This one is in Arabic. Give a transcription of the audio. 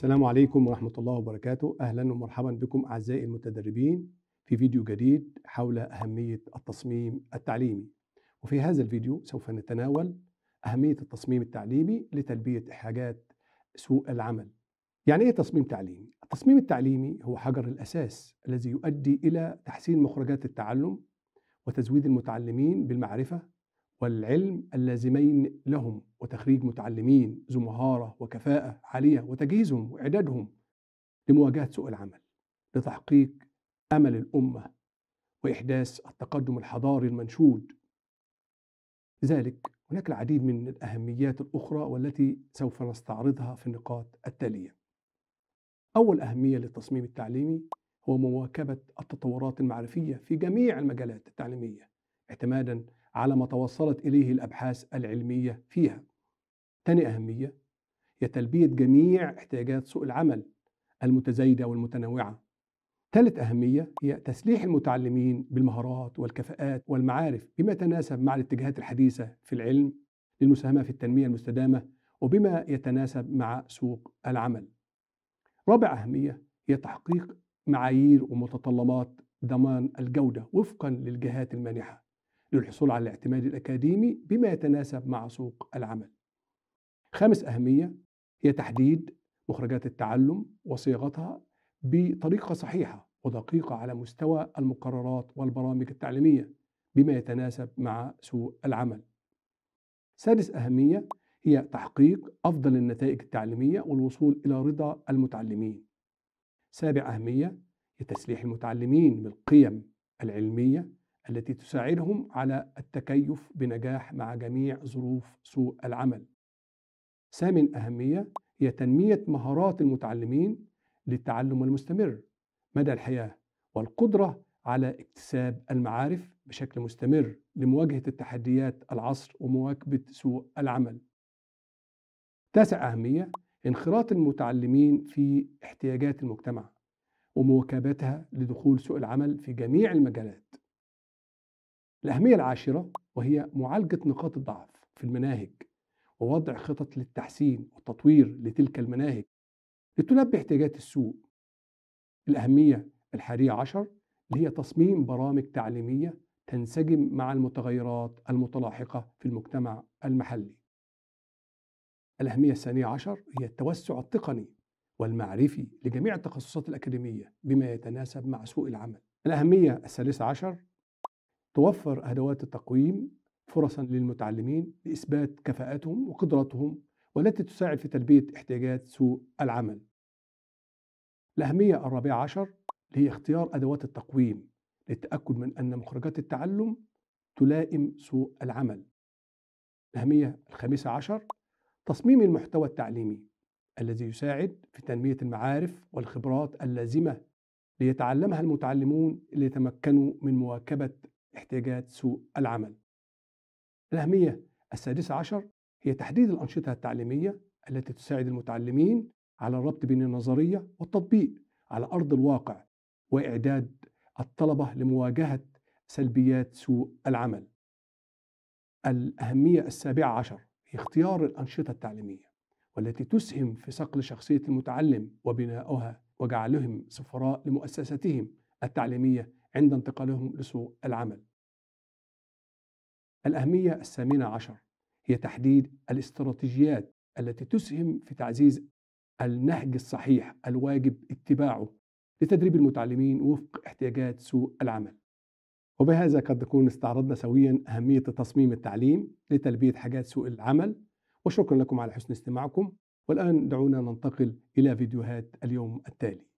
السلام عليكم ورحمة الله وبركاته أهلا ومرحبا بكم أعزائي المتدربين في فيديو جديد حول أهمية التصميم التعليمي وفي هذا الفيديو سوف نتناول أهمية التصميم التعليمي لتلبية حاجات سوق العمل يعني إيه تصميم تعليمي؟ التصميم التعليمي هو حجر الأساس الذي يؤدي إلى تحسين مخرجات التعلم وتزويد المتعلمين بالمعرفة والعلم اللازمين لهم وتخريج متعلمين ذو مهارة وكفاءة عالية وتجهيزهم وإعدادهم لمواجهة سوق العمل لتحقيق أمل الأمة وإحداث التقدم الحضاري المنشود لذلك هناك العديد من الأهميات الأخرى والتي سوف نستعرضها في النقاط التالية أول أهمية للتصميم التعليمي هو مواكبة التطورات المعرفية في جميع المجالات التعليمية اعتمادا على ما توصلت إليه الأبحاث العلمية فيها ثاني أهمية هي تلبية جميع احتياجات سوق العمل المتزايدة والمتنوعة ثالث أهمية هي تسليح المتعلمين بالمهارات والكفاءات والمعارف بما يتناسب مع الاتجاهات الحديثة في العلم للمساهمة في التنمية المستدامة وبما يتناسب مع سوق العمل رابع أهمية هي تحقيق معايير ومتطلبات ضمان الجودة وفقا للجهات المانحة للحصول على الاعتماد الأكاديمي بما يتناسب مع سوق العمل خامس أهمية هي تحديد مخرجات التعلم وصياغتها بطريقة صحيحة ودقيقة على مستوى المقررات والبرامج التعليمية بما يتناسب مع سوق العمل سادس أهمية هي تحقيق أفضل النتائج التعليمية والوصول إلى رضا المتعلمين سابع أهمية هي تسليح المتعلمين بالقيم العلمية التي تساعدهم على التكيف بنجاح مع جميع ظروف سوق العمل. ثامن أهمية هي تنمية مهارات المتعلمين للتعلم المستمر مدى الحياة والقدرة على اكتساب المعارف بشكل مستمر لمواجهة التحديات العصر ومواكبة سوق العمل. تاسع أهمية انخراط المتعلمين في احتياجات المجتمع ومواكبتها لدخول سوق العمل في جميع المجالات الأهمية العاشرة وهي معالجة نقاط الضعف في المناهج ووضع خطط للتحسين والتطوير لتلك المناهج لتلبي احتياجات السوق الأهمية الحادية عشر اللي هي تصميم برامج تعليمية تنسجم مع المتغيرات المتلاحقة في المجتمع المحلي الأهمية الثانية عشر هي التوسع التقني والمعرفي لجميع التخصصات الأكاديمية بما يتناسب مع سوق العمل الأهمية الثالثة عشر توفر أدوات التقويم فرصا للمتعلمين لإثبات كفاءتهم وقدراتهم والتي تساعد في تلبية احتياجات سوق العمل الأهمية الرابعة عشر هي اختيار أدوات التقويم للتأكد من أن مخرجات التعلم تلائم سوق العمل الأهمية الخامسة عشر تصميم المحتوى التعليمي الذي يساعد في تنمية المعارف والخبرات اللازمة ليتعلمها المتعلمون ليتمكنوا من مواكبة احتياجات سوق العمل. الأهمية السادسة عشر هي تحديد الأنشطة التعليمية التي تساعد المتعلمين على الربط بين النظرية والتطبيق على أرض الواقع وإعداد الطلبة لمواجهة سلبيات سوق العمل. الأهمية السابعة عشر هي اختيار الأنشطة التعليمية والتي تسهم في صقل شخصية المتعلم وبناؤها وجعلهم سفراء لمؤسساتهم التعليمية عند انتقالهم لسوق العمل. الأهمية الثامنة عشر هي تحديد الاستراتيجيات التي تسهم في تعزيز النهج الصحيح الواجب اتباعه لتدريب المتعلمين وفق احتياجات سوق العمل. وبهذا قد نكون استعرضنا سويا أهمية تصميم التعليم لتلبية حاجات سوق العمل وشكرا لكم على حسن استماعكم والآن دعونا ننتقل إلى فيديوهات اليوم التالي